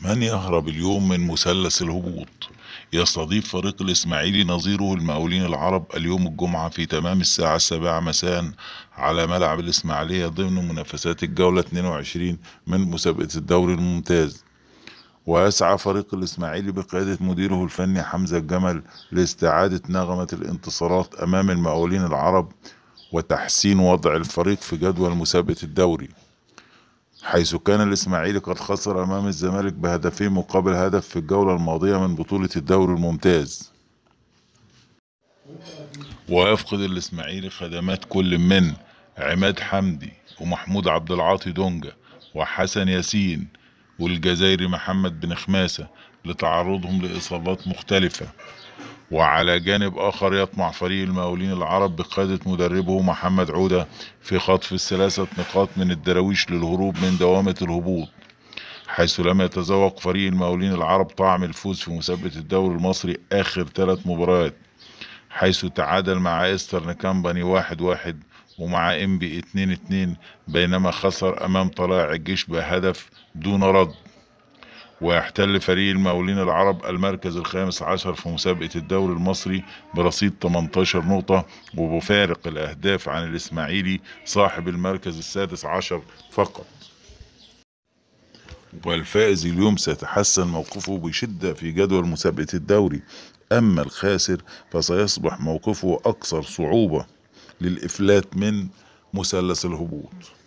من يهرب اليوم من مثلث الهبوط يستضيف فريق الإسماعيلي نظيره المقاولين العرب اليوم الجمعة في تمام الساعة السابعة مساء على ملعب الإسماعيلية ضمن منافسات الجولة 22 من مسابقة الدوري الممتاز ويسعى فريق الإسماعيلي بقيادة مديره الفني حمزة الجمل لاستعادة نغمة الانتصارات أمام المقاولين العرب وتحسين وضع الفريق في جدول مسابقة الدوري حيث كان الإسماعيلي قد خسر أمام الزمالك بهدفين مقابل هدف في الجولة الماضية من بطولة الدوري الممتاز ويفقد الإسماعيلي خدمات كل من عماد حمدي ومحمود عبد العاطي دونجا وحسن ياسين والجزائري محمد بن خماسة لتعرضهم لإصابات مختلفة وعلى جانب آخر يطمع فريق المقاولين العرب بقيادة مدربه محمد عودة في خطف الثلاثة نقاط من الدراويش للهروب من دوامة الهبوط حيث لم يتذوق فريق المقاولين العرب طعم الفوز في مسابقة الدوري المصري آخر ثلاث مباريات حيث تعادل مع إسترن كامباني واحد واحد ومع إنبي اتنين اتنين بينما خسر أمام طلائع الجيش بهدف دون رد ويحتل فريق المقاولين العرب المركز الخامس عشر في مسابقة الدوري المصري برصيد 18 نقطة وبفارق الأهداف عن الإسماعيلي صاحب المركز السادس عشر فقط والفائز اليوم سيتحسن موقفه بشدة في جدول مسابقة الدوري أما الخاسر فسيصبح موقفه أكثر صعوبة للإفلات من مثلث الهبوط